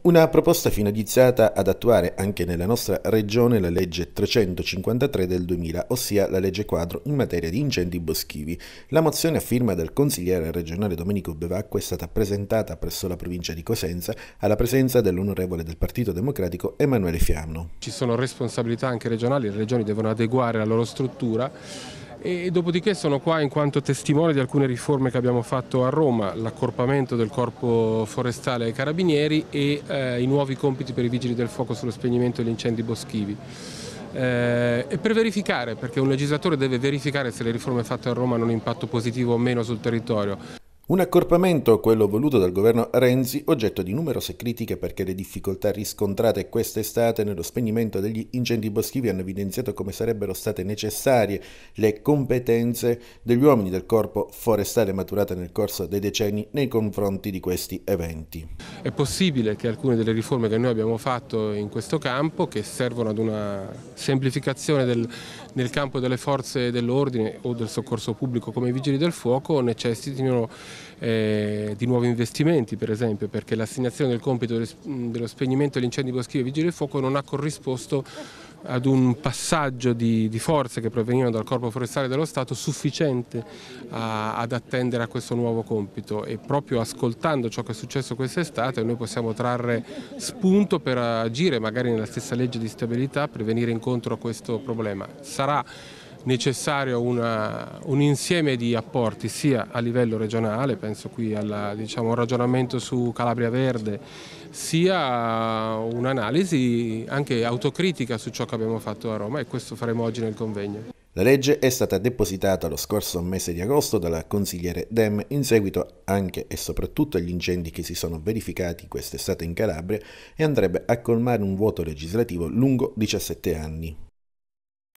Una proposta finalizzata ad attuare anche nella nostra regione la legge 353 del 2000, ossia la legge quadro in materia di incendi boschivi. La mozione a firma del consigliere regionale Domenico Bevacco è stata presentata presso la provincia di Cosenza alla presenza dell'onorevole del Partito Democratico Emanuele Fiamno. Ci sono responsabilità anche regionali, le regioni devono adeguare la loro struttura e dopodiché sono qua in quanto testimone di alcune riforme che abbiamo fatto a Roma, l'accorpamento del corpo forestale ai carabinieri e eh, i nuovi compiti per i vigili del fuoco sullo spegnimento degli incendi boschivi. Eh, e per verificare, perché un legislatore deve verificare se le riforme fatte a Roma hanno un impatto positivo o meno sul territorio. Un accorpamento, quello voluto dal governo Renzi, oggetto di numerose critiche perché le difficoltà riscontrate quest'estate nello spegnimento degli incendi boschivi hanno evidenziato come sarebbero state necessarie le competenze degli uomini del corpo forestale maturate nel corso dei decenni nei confronti di questi eventi. È possibile che alcune delle riforme che noi abbiamo fatto in questo campo, che servono ad una semplificazione del, nel campo delle forze dell'ordine o del soccorso pubblico come i vigili del fuoco, necessitino eh, di nuovi investimenti per esempio perché l'assegnazione del compito mm, dello spegnimento degli incendi boschivi e vigili del fuoco non ha corrisposto ad un passaggio di, di forze che provenivano dal corpo forestale dello Stato sufficiente a, ad attendere a questo nuovo compito e proprio ascoltando ciò che è successo quest'estate noi possiamo trarre spunto per agire magari nella stessa legge di stabilità per venire incontro a questo problema. Sarà necessario una, un insieme di apporti sia a livello regionale, penso qui al diciamo, ragionamento su Calabria Verde, sia un'analisi anche autocritica su ciò che abbiamo fatto a Roma e questo faremo oggi nel convegno. La legge è stata depositata lo scorso mese di agosto dalla consigliere Dem in seguito anche e soprattutto agli incendi che si sono verificati quest'estate in Calabria e andrebbe a colmare un vuoto legislativo lungo 17 anni.